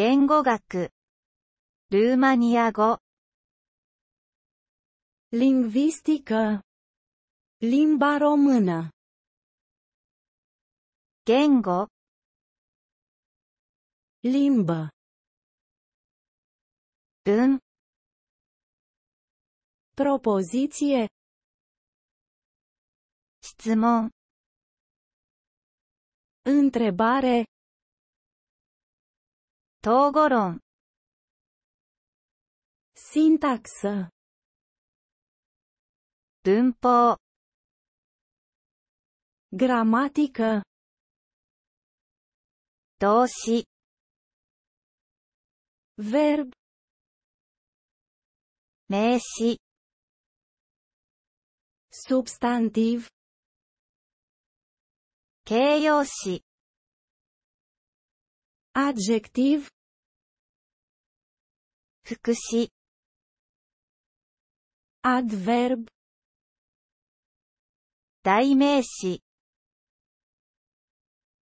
言語学ルーマニア語 Lingvistică Limba română 言語 Limbă 文 Propoziție 質問 Întrebare 統語論 s y n t a x 文法 g r a m m a t i c a 動詞 Verb 名詞 Substantiv e 形容詞 adjective 副詞 adverb 代名詞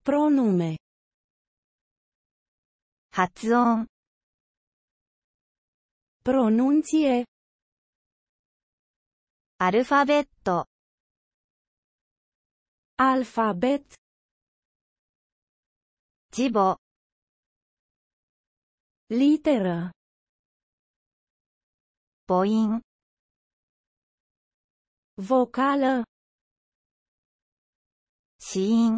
p r o n o m e 発音 p r o n u n c i e アルファベットアルファベット字母 Literă. Poin. Vocală. cin,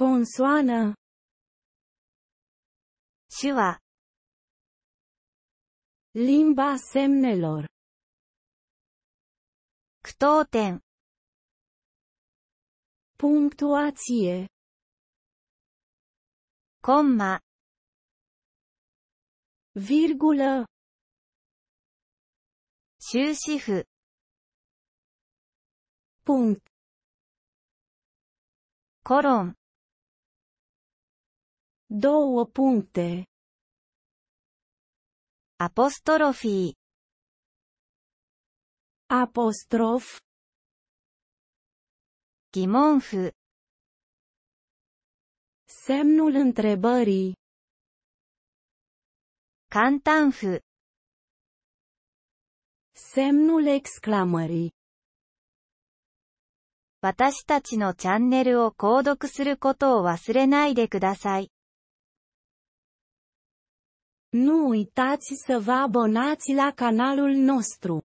Consoană. Șua. Limba semnelor. Ktoten. Punctuație. Comma virgulă 終止符 punct Coron. două puncte apostrofii apostrof 疑問符 semnul întrebării 簡単符 Semnul exclamării 私たちのチャンネルを購読することを忘れないでください。Nu uitați să vă abonați la canalul nostru.